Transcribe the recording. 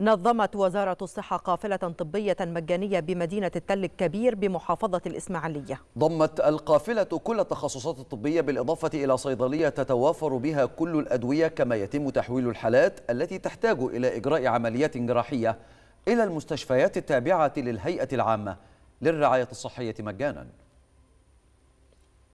نظمت وزارة الصحة قافلة طبية مجانية بمدينة التل الكبير بمحافظة الإسماعيلية ضمت القافلة كل التخصصات الطبية بالإضافة إلى صيدلية تتوافر بها كل الأدوية كما يتم تحويل الحالات التي تحتاج إلى إجراء عمليات جراحية إلى المستشفيات التابعة للهيئة العامة للرعاية الصحية مجاناً